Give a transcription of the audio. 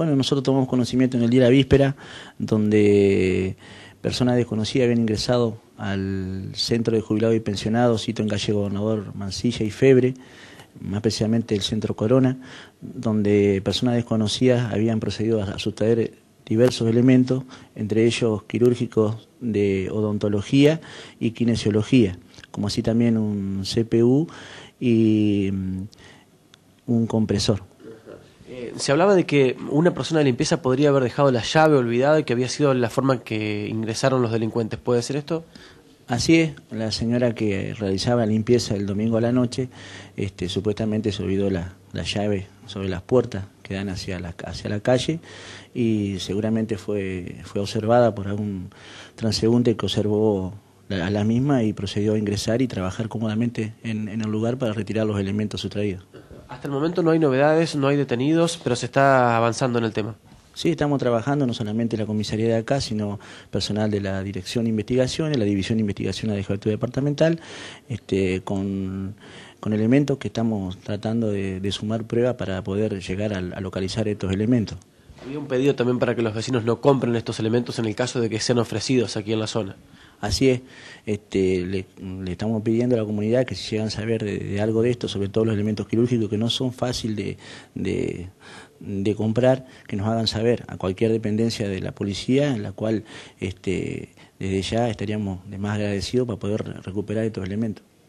Bueno, nosotros tomamos conocimiento en el día de la víspera, donde personas desconocidas habían ingresado al Centro de Jubilados y Pensionados, cito en calle Gobernador Mansilla y Febre, más precisamente el Centro Corona, donde personas desconocidas habían procedido a sustraer diversos elementos, entre ellos quirúrgicos de odontología y kinesiología, como así también un CPU y mm, un compresor se hablaba de que una persona de limpieza podría haber dejado la llave olvidada y que había sido la forma que ingresaron los delincuentes. ¿Puede ser esto? Así es, la señora que realizaba limpieza el domingo a la noche, este, supuestamente se olvidó la, la llave sobre las puertas que dan hacia la, hacia la calle y seguramente fue, fue observada por algún transeúnte que observó a la misma y procedió a ingresar y trabajar cómodamente en, en el lugar para retirar los elementos sustraídos. Hasta el momento no hay novedades, no hay detenidos, pero se está avanzando en el tema. Sí, estamos trabajando no solamente la comisaría de acá, sino personal de la Dirección de Investigaciones, la División de investigación de Juventud Departamental, este, con, con, elementos que estamos tratando de, sumar pruebas para poder llegar a, a localizar estos elementos. Había un pedido también para que los vecinos no compren estos elementos en el caso de que sean ofrecidos aquí en la zona. Así es, este, le, estamos pidiendo a la comunidad que si llegan a saber de, algo de esto, sobre todo los elementos quirúrgicos que no son fáciles de, comprar, que nos hagan saber a cualquier dependencia de la policía, en la cual este, desde ya estaríamos de más agradecidos para poder recuperar estos elementos.